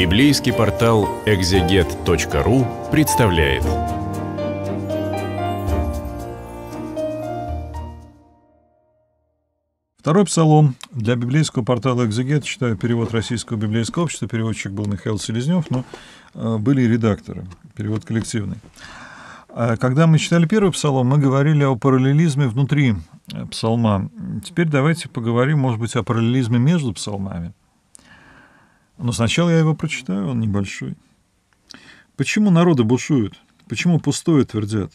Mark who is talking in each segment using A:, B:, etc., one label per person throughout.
A: Библейский портал экзегет.ру представляет. Второй псалом для библейского портала «Экзегет», читаю перевод Российского библейского общества, переводчик был Михаил Селезнев, но э, были и редакторы, перевод коллективный. А когда мы читали первый псалом, мы говорили о параллелизме внутри э, псалма. Теперь давайте поговорим, может быть, о параллелизме между псалмами – но сначала я его прочитаю, он небольшой. Почему народы бушуют? Почему пустое твердят?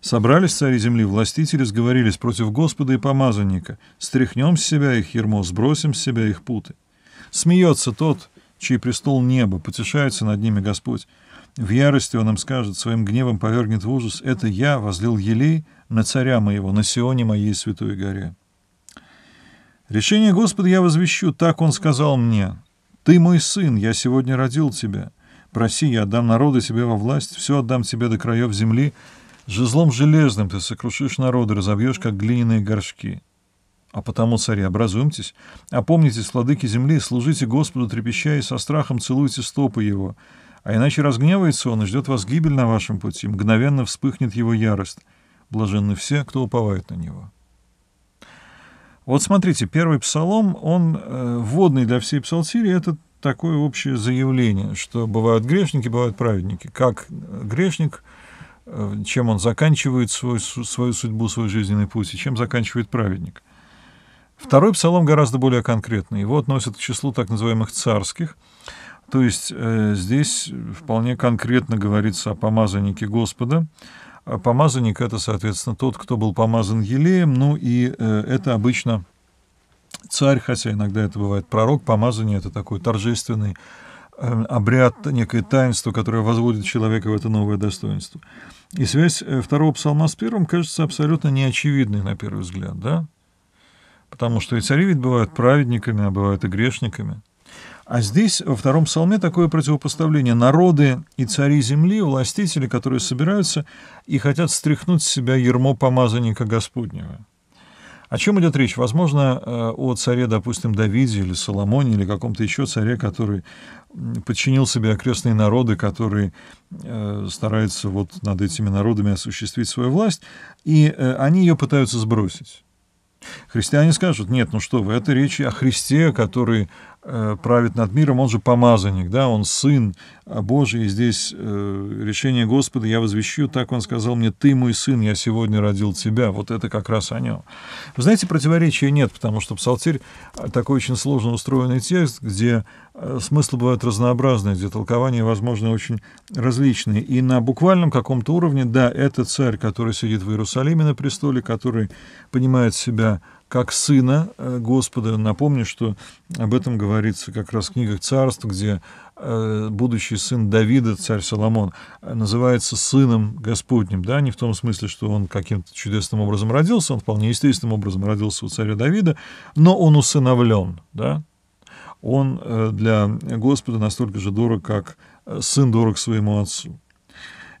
A: Собрались цари земли, властители сговорились против Господа и помазанника. Стряхнем с себя их ермо, сбросим с себя их путы. Смеется тот, чей престол небо, потешается над ними Господь. В ярости он им скажет, своим гневом повергнет в ужас. Это я возлил елей на царя моего, на Сионе моей святой горе. Решение Господа я возвещу, так он сказал мне. Ты мой сын, я сегодня родил тебя. Проси, я отдам народы себе во власть, все отдам тебе до краев земли. Жезлом железным ты сокрушишь народы, разобьешь, как глиняные горшки. А потому, цари, образумьтесь, опомнитесь, владыки земли, служите Господу, трепеща и со страхом целуйте стопы его. А иначе разгневается он и ждет вас гибель на вашем пути, мгновенно вспыхнет его ярость. Блаженны все, кто уповает на него». Вот смотрите, первый псалом, он э, вводный для всей псалтири, это такое общее заявление, что бывают грешники, бывают праведники. Как грешник, э, чем он заканчивает свой, свою судьбу, свой жизненный путь, и чем заканчивает праведник. Второй псалом гораздо более конкретный. Его относят к числу так называемых царских. То есть э, здесь вполне конкретно говорится о помазаннике Господа. А помазанник — это, соответственно, тот, кто был помазан елеем. Ну и э, это обычно царь, хотя иногда это бывает пророк, помазание — это такой торжественный эм, обряд, некое таинство, которое возводит человека в это новое достоинство. И связь э, второго псалма с первым кажется абсолютно неочевидной на первый взгляд, да? Потому что и цари ведь бывают праведниками, а бывают и грешниками. А здесь, во втором псалме, такое противопоставление. Народы и цари земли, властители, которые собираются и хотят стряхнуть с себя ермо помазанника Господнего. О чем идет речь? Возможно, э, о царе, допустим, Давиде или Соломоне, или каком-то еще царе, который подчинил себе окрестные народы, которые э, стараются вот над этими народами осуществить свою власть, и э, они ее пытаются сбросить. Христиане скажут, нет, ну что вы, это речь о Христе, который Э, правит над миром, он же помазанник, да, он сын а, Божий, и здесь э, решение Господа я возвещу, так он сказал мне, ты мой сын, я сегодня родил тебя, вот это как раз о нем. Вы знаете, противоречия нет, потому что Псалтирь э, такой очень сложно устроенный текст, где смыслы бывают разнообразные, где толкования, возможно, очень различные. И на буквальном каком-то уровне, да, это царь, который сидит в Иерусалиме на престоле, который понимает себя как сына э, Господа. Напомню, что об этом говорится как раз в книгах царств, где э, будущий сын Давида, царь Соломон, называется сыном Господним, да, не в том смысле, что он каким-то чудесным образом родился, он вполне естественным образом родился у царя Давида, но он усыновлен, да, он э, для Господа настолько же дорог, как сын дорог своему отцу.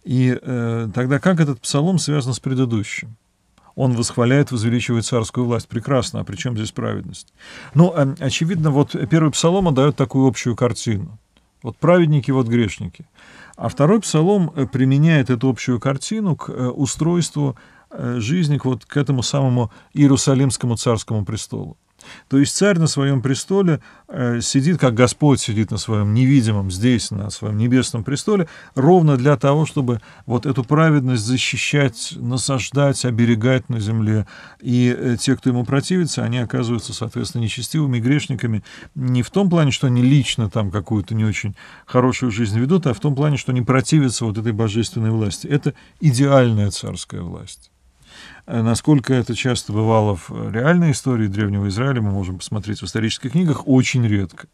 A: И э, тогда как этот псалом связан с предыдущим? он восхваляет, возвеличивает царскую власть. Прекрасно, а при чем здесь праведность? Ну, а, очевидно, вот первый псалом дает такую общую картину. Вот праведники, вот грешники. А второй псалом э, применяет эту общую картину к э, устройству э, жизни, вот к этому самому Иерусалимскому царскому престолу. То есть царь на своем престоле э, сидит, как Господь сидит на своем невидимом здесь, на своем небесном престоле, ровно для того, чтобы вот эту праведность защищать, насаждать, оберегать на земле. И э, те, кто ему противится, они оказываются, соответственно, нечестивыми грешниками не в том плане, что они лично там какую-то не очень хорошую жизнь ведут, а в том плане, что они противятся вот этой божественной власти. Это идеальная царская власть. Э, насколько это часто бывало в э, реальной истории Древнего Израиля, мы можем посмотреть в исторических книгах, очень редко.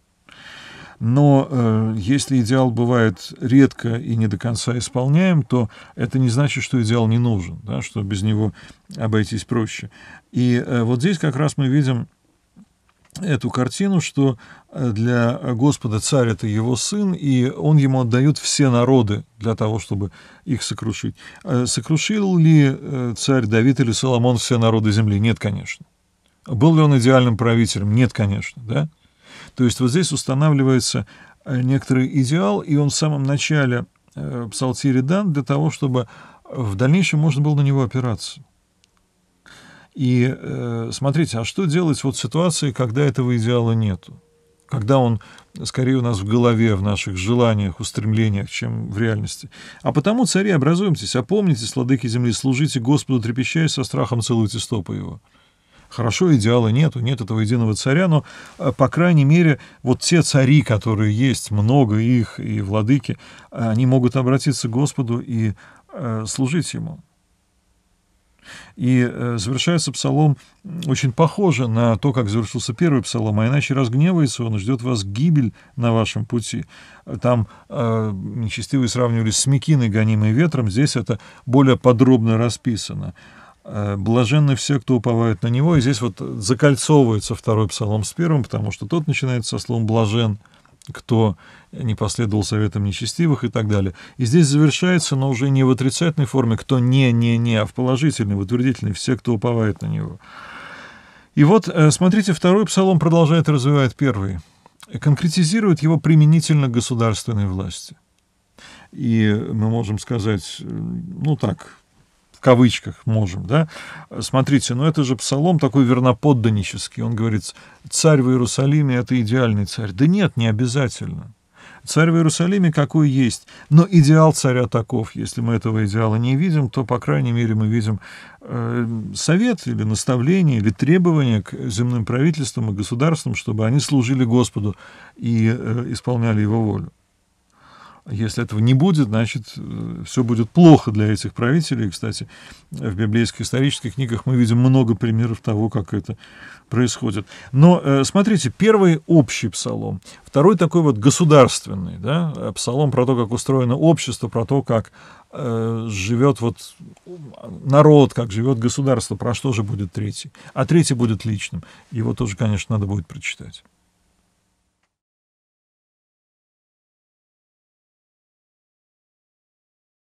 A: Но э, если идеал бывает редко и не до конца исполняем, то это не значит, что идеал не нужен, да, что без него обойтись проще. И э, вот здесь как раз мы видим эту картину, что э, для Господа царь – это его сын, и он ему отдает все народы для того, чтобы их сокрушить. Э, сокрушил ли э, царь Давид или Соломон все народы земли? Нет, конечно. Был ли он идеальным правителем? Нет, конечно. Да? То есть вот здесь устанавливается некоторый идеал, и он в самом начале псалтире дан для того, чтобы в дальнейшем можно было на него опираться. И э, смотрите, а что делать вот в ситуации, когда этого идеала нету? Когда он скорее у нас в голове, в наших желаниях, устремлениях, чем в реальности. А потому, цари, образуемтесь, опомнитесь, владыки земли, служите Господу, трепещая со страхом, целуйте стопы его. Хорошо, идеала нету, нет этого единого царя, но, э, по крайней мере, вот те цари, которые есть, много их и владыки, они могут обратиться к Господу и э, служить ему. И э, завершается псалом очень похоже на то, как завершился первый псалом, а иначе разгневается он, ждет вас гибель на вашем пути. Там э, нечестивые сравнивали с мекиной, гонимой ветром, здесь это более подробно расписано. Э, «Блаженны все, кто уповает на него». И здесь вот закольцовывается второй псалом с первым, потому что тот начинается со словом «блажен», кто не последовал советам нечестивых и так далее. И здесь завершается, но уже не в отрицательной форме, кто не-не-не, а в положительной, в утвердительной, все, кто уповает на него. И вот, э, смотрите, второй псалом продолжает и развивает первый. Конкретизирует его применительно к государственной власти. И мы можем сказать, э, ну так, кавычках можем, да, смотрите, ну это же псалом такой верноподданнический, он говорит, царь в Иерусалиме — это идеальный царь. Да нет, не обязательно. Царь в Иерусалиме какой есть, но идеал царя таков. Если мы этого идеала не видим, то, по крайней мере, мы видим э, совет или наставление, или требование к земным правительствам и государствам, чтобы они служили Господу и э, исполняли его волю. Если этого не будет, значит, э, все будет плохо для этих правителей. Кстати, в библейских исторических книгах мы видим много примеров того, как это происходит. Но э, смотрите, первый общий псалом, второй такой вот государственный, да, э, псалом про то, как устроено общество, про то, как живет вот народ, как живет государство, про что же будет третий. А третий будет личным. Его тоже, конечно, надо будет прочитать.